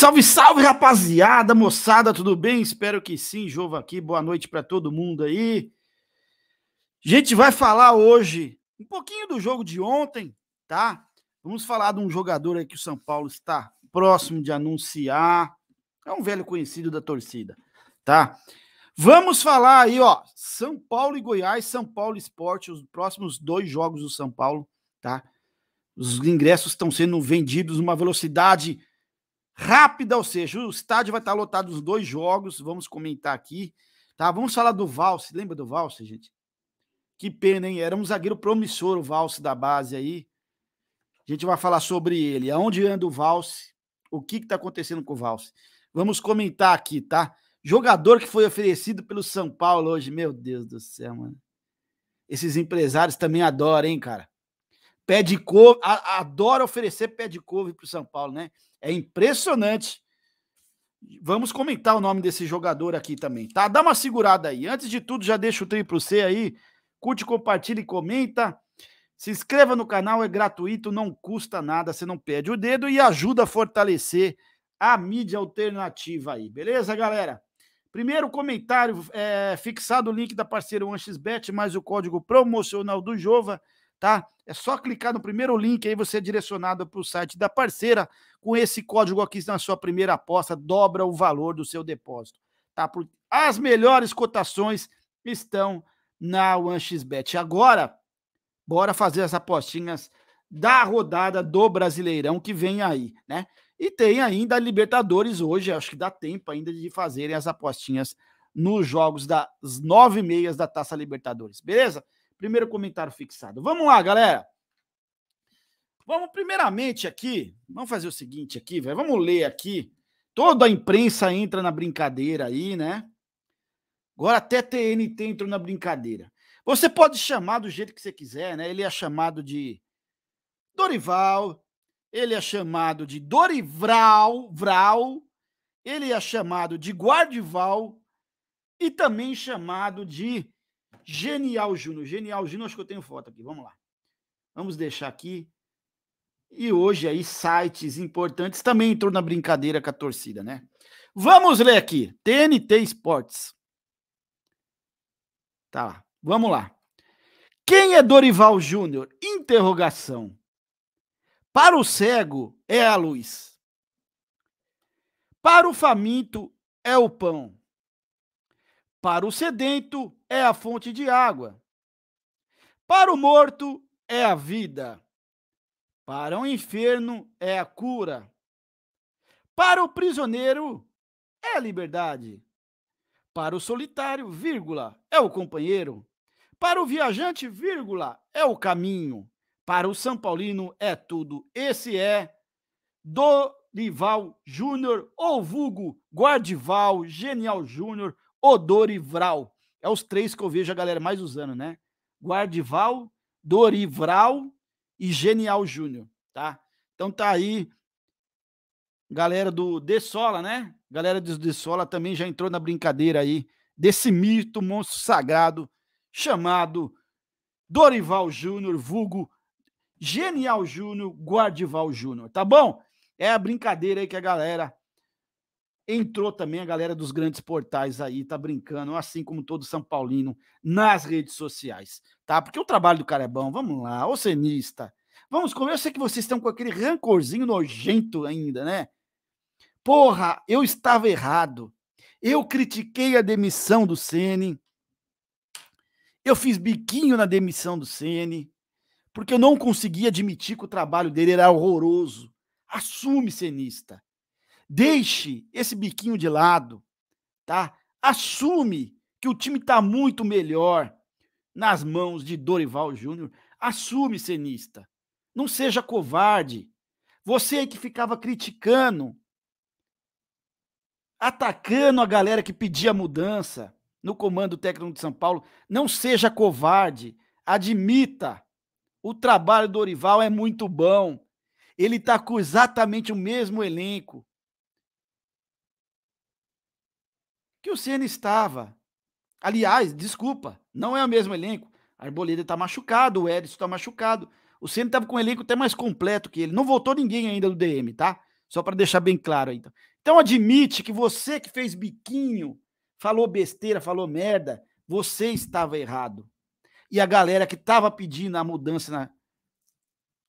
Salve, salve, rapaziada, moçada, tudo bem? Espero que sim, Jovo aqui. Boa noite para todo mundo aí. A gente vai falar hoje um pouquinho do jogo de ontem, tá? Vamos falar de um jogador aí que o São Paulo está próximo de anunciar. É um velho conhecido da torcida, tá? Vamos falar aí, ó, São Paulo e Goiás, São Paulo Esporte, os próximos dois jogos do São Paulo, tá? Os ingressos estão sendo vendidos numa velocidade rápida, ou seja, o estádio vai estar lotado os dois jogos, vamos comentar aqui, tá? Vamos falar do Valse, lembra do Valse, gente? Que pena, hein? Era um zagueiro promissor o Valse da base aí. A gente vai falar sobre ele, aonde anda o Valse, o que está acontecendo com o Valse. Vamos comentar aqui, tá? Jogador que foi oferecido pelo São Paulo hoje, meu Deus do céu, mano. Esses empresários também adoram, hein, cara? Pé de couve, adora oferecer pé de couve pro São Paulo, né? É impressionante. Vamos comentar o nome desse jogador aqui também, tá? Dá uma segurada aí. Antes de tudo, já deixa o triplo C aí. Curte, compartilha e comenta. Se inscreva no canal, é gratuito, não custa nada, você não perde o dedo e ajuda a fortalecer a mídia alternativa aí, beleza, galera? Primeiro comentário, é, fixado o link da parceira XBet mais o código promocional do Jova, tá? É só clicar no primeiro link aí você é direcionado para o site da parceira. Com esse código aqui na sua primeira aposta, dobra o valor do seu depósito, tá? As melhores cotações estão na OneXBet. Agora, bora fazer as apostinhas da rodada do Brasileirão que vem aí, né? E tem ainda a Libertadores hoje, acho que dá tempo ainda de fazerem as apostinhas nos jogos das nove e meias da Taça Libertadores, beleza? Primeiro comentário fixado. Vamos lá, galera. Vamos primeiramente aqui, vamos fazer o seguinte aqui, velho. Vamos ler aqui. Toda a imprensa entra na brincadeira aí, né? Agora até TNT entrou na brincadeira. Você pode chamar do jeito que você quiser, né? Ele é chamado de Dorival, ele é chamado de Dorivral, Vral, ele é chamado de Guardival e também chamado de Genial Júnior. Genial Júnior, acho que eu tenho foto aqui. Vamos lá. Vamos deixar aqui. E hoje aí sites importantes também entrou na brincadeira com a torcida, né? Vamos ler aqui. TNT Sports. Tá Vamos lá. Quem é Dorival Júnior? Interrogação. Para o cego é a luz. Para o faminto é o pão. Para o sedento é a fonte de água. Para o morto é a vida. Para o inferno é a cura. Para o prisioneiro é a liberdade. Para o solitário, vírgula, é o companheiro. Para o viajante, vírgula, é o caminho. Para o São Paulino é tudo. Esse é Dorival Júnior, ou vulgo Guardival, Genial Júnior, ou Dorival é os três que eu vejo a galera mais usando, né? Guardival, Dorivral e Genial Júnior, tá? Então tá aí galera do De Sola, né? Galera do De Sola também já entrou na brincadeira aí desse mito monstro sagrado chamado Dorival Júnior, vulgo Genial Júnior, Guardival Júnior, tá bom? É a brincadeira aí que a galera Entrou também a galera dos grandes portais aí, tá brincando, assim como todo São Paulino, nas redes sociais, tá? Porque o trabalho do cara é bom, vamos lá, ô cenista. Vamos comer, eu sei que vocês estão com aquele rancorzinho nojento ainda, né? Porra, eu estava errado. Eu critiquei a demissão do Ceni. Eu fiz biquinho na demissão do Ceni, porque eu não conseguia admitir que o trabalho dele era horroroso. Assume, cenista. Deixe esse biquinho de lado, tá? Assume que o time está muito melhor nas mãos de Dorival Júnior. Assume, cenista. Não seja covarde. Você que ficava criticando, atacando a galera que pedia mudança no comando técnico de São Paulo, não seja covarde. Admita. O trabalho do Dorival é muito bom. Ele está com exatamente o mesmo elenco. que o Senna estava. Aliás, desculpa, não é o mesmo elenco. A Arboleda está machucado, o Edson está machucado. O Senna estava com um elenco até mais completo que ele. Não voltou ninguém ainda do DM, tá? Só para deixar bem claro então. Então admite que você que fez biquinho, falou besteira, falou merda, você estava errado. E a galera que estava pedindo a mudança na...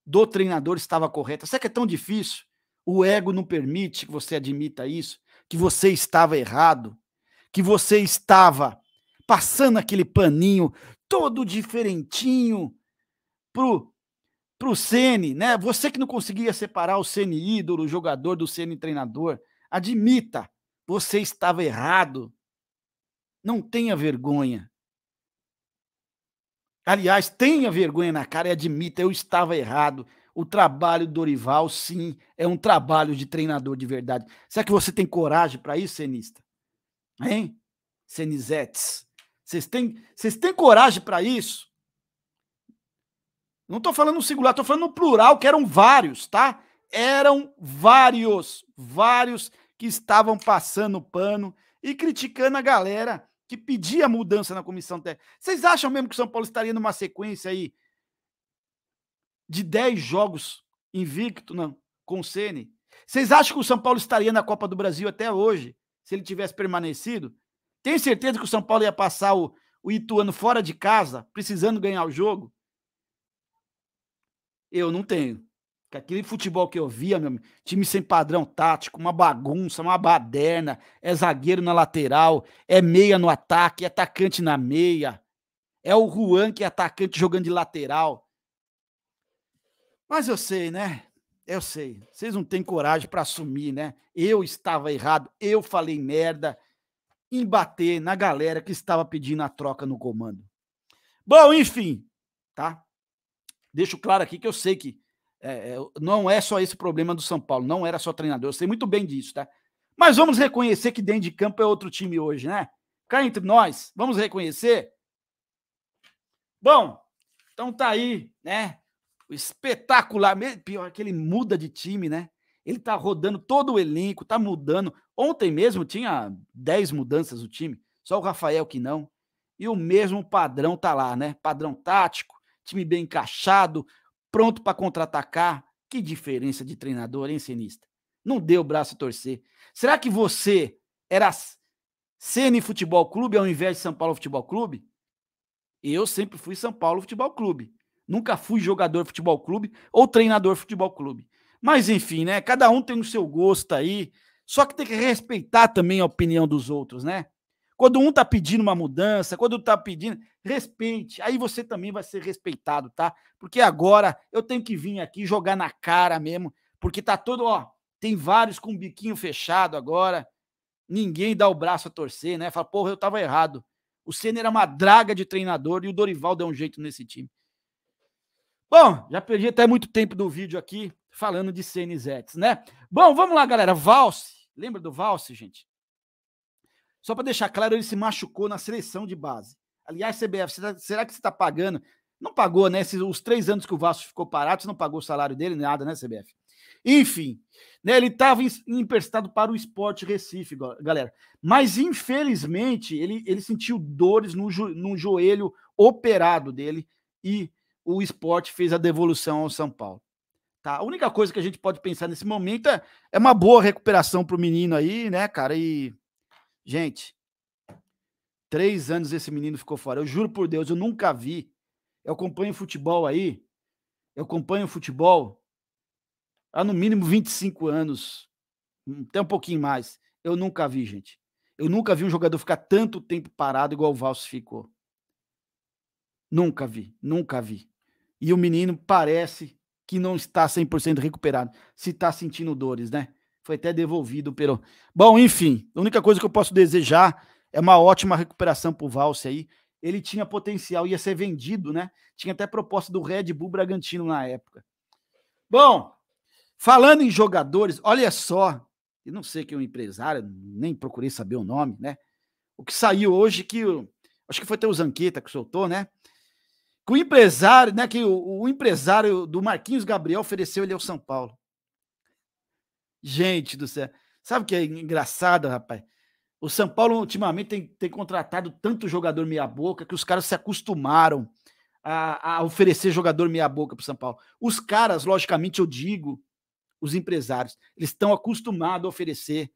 do treinador estava correta. Será que é tão difícil? O ego não permite que você admita isso, que você estava errado que você estava passando aquele paninho todo diferentinho pro pro Ceni, né? Você que não conseguia separar o Ceni ídolo, o jogador do Ceni treinador, admita, você estava errado. Não tenha vergonha. Aliás, tenha vergonha na cara e admita, eu estava errado. O trabalho do Dorival, sim, é um trabalho de treinador de verdade. Será que você tem coragem para isso, cenista? Hein? Cenizetes. Vocês têm, vocês têm coragem para isso? Não estou falando no singular, estou falando no plural, que eram vários, tá? Eram vários, vários que estavam passando pano e criticando a galera que pedia mudança na comissão técnica. Vocês acham mesmo que o São Paulo estaria numa sequência aí de 10 jogos invicto não, com o Ceni? Vocês acham que o São Paulo estaria na Copa do Brasil até hoje? se ele tivesse permanecido. Tem certeza que o São Paulo ia passar o, o Ituano fora de casa, precisando ganhar o jogo? Eu não tenho. aquele futebol que eu via, meu amigo, time sem padrão tático, uma bagunça, uma baderna, é zagueiro na lateral, é meia no ataque, é atacante na meia, é o Juan que é atacante jogando de lateral. Mas eu sei, né? Eu sei, vocês não têm coragem para assumir, né? Eu estava errado, eu falei merda em bater na galera que estava pedindo a troca no comando. Bom, enfim, tá? Deixo claro aqui que eu sei que é, é, não é só esse problema do São Paulo, não era só treinador, eu sei muito bem disso, tá? Mas vamos reconhecer que dentro de campo é outro time hoje, né? Cá entre nós, vamos reconhecer? Bom, então tá aí, né? espetacular. Pior que ele muda de time, né? Ele tá rodando todo o elenco, tá mudando. Ontem mesmo tinha 10 mudanças o time, só o Rafael que não. E o mesmo padrão tá lá, né? Padrão tático, time bem encaixado, pronto para contra-atacar. Que diferença de treinador, hein, cenista? Não deu o braço a torcer. Será que você era CN Futebol Clube ao invés de São Paulo Futebol Clube? Eu sempre fui São Paulo Futebol Clube. Nunca fui jogador futebol clube ou treinador futebol clube. Mas enfim, né? Cada um tem o seu gosto aí. Só que tem que respeitar também a opinião dos outros, né? Quando um tá pedindo uma mudança, quando um tá pedindo, respeite. Aí você também vai ser respeitado, tá? Porque agora eu tenho que vir aqui jogar na cara mesmo, porque tá todo, ó, tem vários com o biquinho fechado agora. Ninguém dá o braço a torcer, né? Fala, porra, eu tava errado. O Senna era uma draga de treinador e o Dorival deu um jeito nesse time. Bom, já perdi até muito tempo do vídeo aqui falando de CNZs, né? Bom, vamos lá, galera. Valse. Lembra do Valse, gente? Só para deixar claro, ele se machucou na seleção de base. Aliás, CBF, tá, será que você está pagando? Não pagou, né? Esses, os três anos que o Vasco ficou parado, você não pagou o salário dele, nada, né, CBF? Enfim, né, ele estava emprestado para o Esporte Recife, galera. Mas, infelizmente, ele, ele sentiu dores no, jo no joelho operado dele e o esporte fez a devolução ao São Paulo. Tá? A única coisa que a gente pode pensar nesse momento é, é uma boa recuperação para o menino aí, né, cara? E, gente, três anos esse menino ficou fora. Eu juro por Deus, eu nunca vi. Eu acompanho futebol aí, eu acompanho futebol há no mínimo 25 anos, até um pouquinho mais. Eu nunca vi, gente. Eu nunca vi um jogador ficar tanto tempo parado igual o Vals ficou. Nunca vi, nunca vi. E o menino parece que não está 100% recuperado, se está sentindo dores, né? Foi até devolvido pelo. Bom, enfim, a única coisa que eu posso desejar é uma ótima recuperação para o Valse aí. Ele tinha potencial, ia ser vendido, né? Tinha até proposta do Red Bull Bragantino na época. Bom, falando em jogadores, olha só, eu não sei quem é um empresário, nem procurei saber o nome, né? O que saiu hoje que acho que foi até o Zanqueta que soltou, né? que o empresário, né, que o, o empresário do Marquinhos Gabriel ofereceu ele ao São Paulo. Gente do céu. Sabe o que é engraçado, rapaz? O São Paulo ultimamente tem, tem contratado tanto jogador meia-boca que os caras se acostumaram a, a oferecer jogador meia-boca para o São Paulo. Os caras, logicamente, eu digo, os empresários, eles estão acostumados a oferecer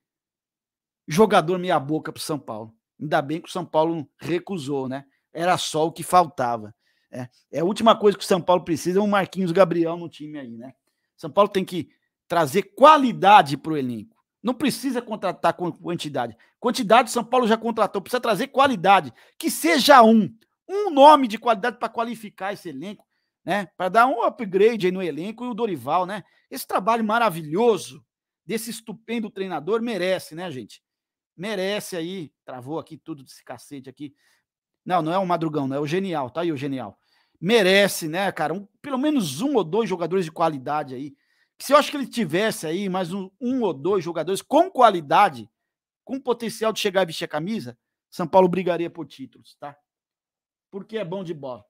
jogador meia-boca para o São Paulo. Ainda bem que o São Paulo recusou, né? Era só o que faltava. É, é a última coisa que o São Paulo precisa é um Marquinhos Gabriel no time aí, né? São Paulo tem que trazer qualidade para o elenco. Não precisa contratar com quantidade. Quantidade São Paulo já contratou, precisa trazer qualidade. Que seja um. Um nome de qualidade para qualificar esse elenco, né? Para dar um upgrade aí no elenco e o Dorival, né? Esse trabalho maravilhoso desse estupendo treinador merece, né, gente? Merece aí. Travou aqui tudo desse cacete aqui. Não, não é o Madrugão, não é o Genial, tá aí o Genial merece, né, cara? Um, pelo menos um ou dois jogadores de qualidade aí. se eu acho que ele tivesse aí mais um, um ou dois jogadores com qualidade, com potencial de chegar e vestir a camisa, São Paulo brigaria por títulos, tá? Porque é bom de bola.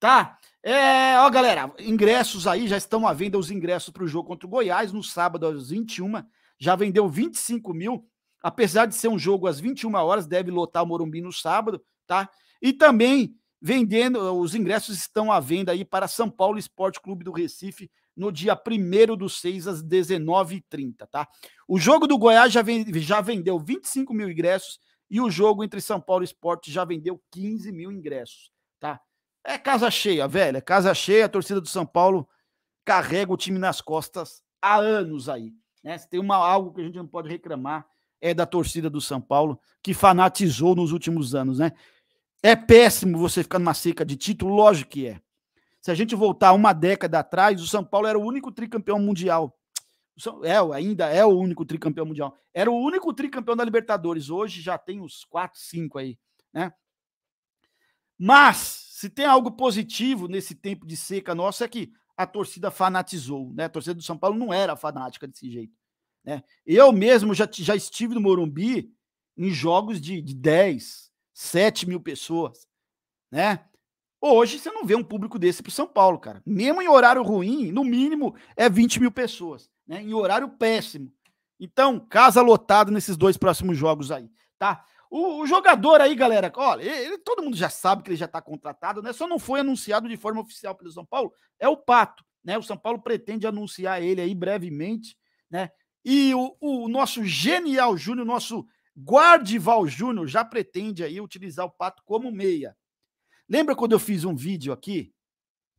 Tá? É, ó, galera, ingressos aí, já estão à venda os ingressos para o jogo contra o Goiás no sábado às 21. Já vendeu 25 mil. Apesar de ser um jogo às 21 horas, deve lotar o Morumbi no sábado, tá? E também vendendo, os ingressos estão à venda aí para São Paulo Esporte Clube do Recife no dia 1 do 6 às 19h30, tá? O jogo do Goiás já, vende, já vendeu 25 mil ingressos e o jogo entre São Paulo e Esporte já vendeu 15 mil ingressos, tá? É casa cheia, velho, é casa cheia, a torcida do São Paulo carrega o time nas costas há anos aí, né? Se tem uma, algo que a gente não pode reclamar, é da torcida do São Paulo, que fanatizou nos últimos anos, né? É péssimo você ficar numa seca de título, lógico que é. Se a gente voltar uma década atrás, o São Paulo era o único tricampeão mundial. É, ainda é o único tricampeão mundial. Era o único tricampeão da Libertadores. Hoje já tem uns 4, 5 aí, né? Mas se tem algo positivo nesse tempo de seca nossa é que a torcida fanatizou, né? A torcida do São Paulo não era fanática desse jeito, né? Eu mesmo já, já estive no Morumbi em jogos de, de 10, 7 mil pessoas, né? Hoje você não vê um público desse para São Paulo, cara. Mesmo em horário ruim, no mínimo é 20 mil pessoas, né? Em horário péssimo. Então, casa lotada nesses dois próximos jogos aí, tá? O, o jogador aí, galera, olha, ele, todo mundo já sabe que ele já está contratado, né? Só não foi anunciado de forma oficial pelo São Paulo. É o Pato, né? O São Paulo pretende anunciar ele aí brevemente, né? E o, o nosso genial Júnior, nosso Guardival Júnior já pretende aí utilizar o Pato como meia. Lembra quando eu fiz um vídeo aqui,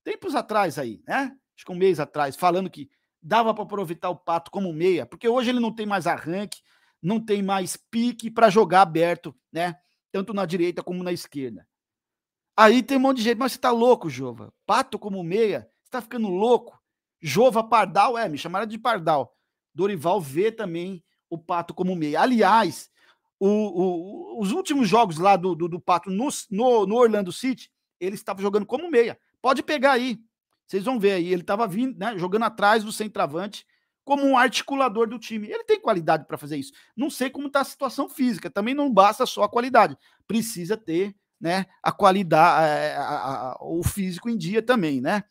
tempos atrás aí, né? Acho que um mês atrás, falando que dava para aproveitar o Pato como meia, porque hoje ele não tem mais arranque, não tem mais pique para jogar aberto, né? Tanto na direita como na esquerda. Aí tem um monte de gente, mas você tá louco, Jova? Pato como meia? Você tá ficando louco? Jova Pardal? É, me chamaram de Pardal. Dorival vê também o Pato como meia. Aliás, o, o, os últimos jogos lá do, do, do Pato no, no, no, Orlando City, ele estava jogando como meia. Pode pegar aí. Vocês vão ver aí. Ele estava vindo, né, jogando atrás do centroavante como um articulador do time. Ele tem qualidade para fazer isso. Não sei como está a situação física. Também não basta só a qualidade. Precisa ter né, a qualidade, a, a, a, o físico em dia também, né?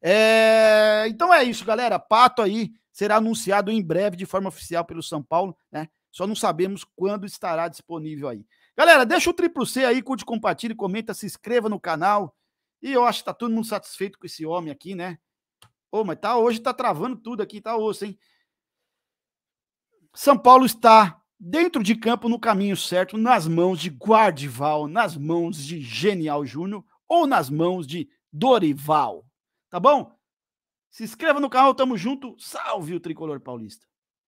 É, então é isso, galera. Pato aí será anunciado em breve de forma oficial pelo São Paulo, né? Só não sabemos quando estará disponível aí. Galera, deixa o triplo C aí, curte, compartilha, comenta, se inscreva no canal. E eu acho que tá todo mundo satisfeito com esse homem aqui, né? Ô, mas tá hoje tá travando tudo aqui, tá osso, hein? São Paulo está dentro de campo no caminho certo, nas mãos de Guardival, nas mãos de Genial Júnior ou nas mãos de Dorival. Tá bom? Se inscreva no canal, tamo junto. Salve o tricolor paulista.